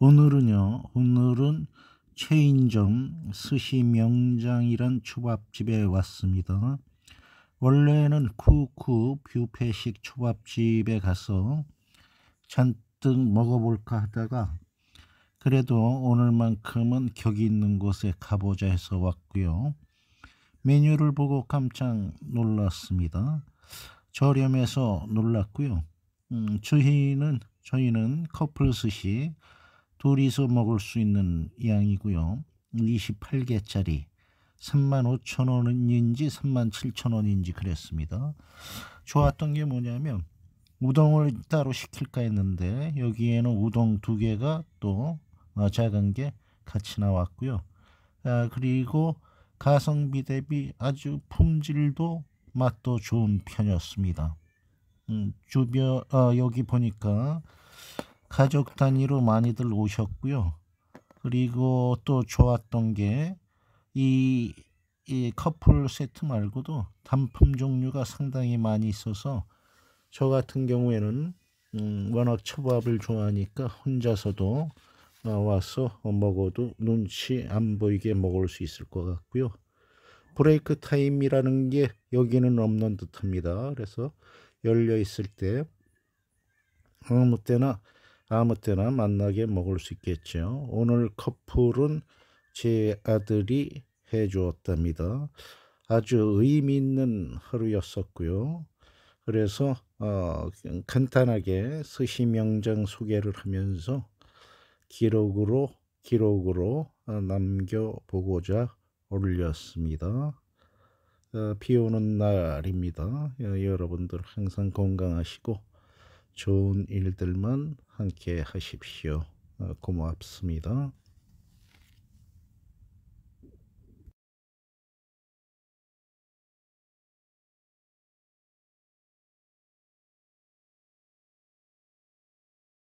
오늘은요. 오늘은 체인점 스시명장이란 초밥집에 왔습니다. 원래는 쿠쿠 뷔페식 초밥집에 가서 잔뜩 먹어볼까 하다가 그래도 오늘만큼은 격이 있는 곳에 가보자 해서 왔고요. 메뉴를 보고 깜짝 놀랐습니다. 저렴해서 놀랐고요. 음, 저희는 저희는 커플 스시 둘이서 먹을 수 있는 양이고요. 28개짜리 35,000원인지 37,000원인지 그랬습니다. 좋았던 게 뭐냐면 우동을 따로 시킬까 했는데 여기에는 우동 두 개가 또 작은 게 같이 나왔고요. 아, 그리고 가성비 대비 아주 품질도 맛도 좋은 편이었습니다. 음, 주변 아, 여기 보니까 가족 단위로 많이들 오셨고요. 그리고 또 좋았던 게 이 이 커플 세트 말고도 단품 종류가 상당히 많이 있어서 저 같은 경우에는 음, 워낙 초밥을 좋아하니까 혼자서도 나 와서 먹어도 눈치 안 보이게 먹을 수 있을 것 같고요. 브레이크 타임이라는 게 여기는 없는 듯합니다. 그래서 열려 있을 때 아무 때나 아무 때나 만나게 먹을 수있겠죠 오늘 커플은 제 아들이 해주었답니다. 아주 의미 있는 하루였었고요. 그래서 어, 간단하게 스시 명장 소개를 하면서 기록으로 기록으로 어, 남겨보고자 올렸습니다. 어, 비 오는 날입니다. 여러분들 항상 건강하시고 좋은 일들만 함께 하십시오. 어, 고맙습니다.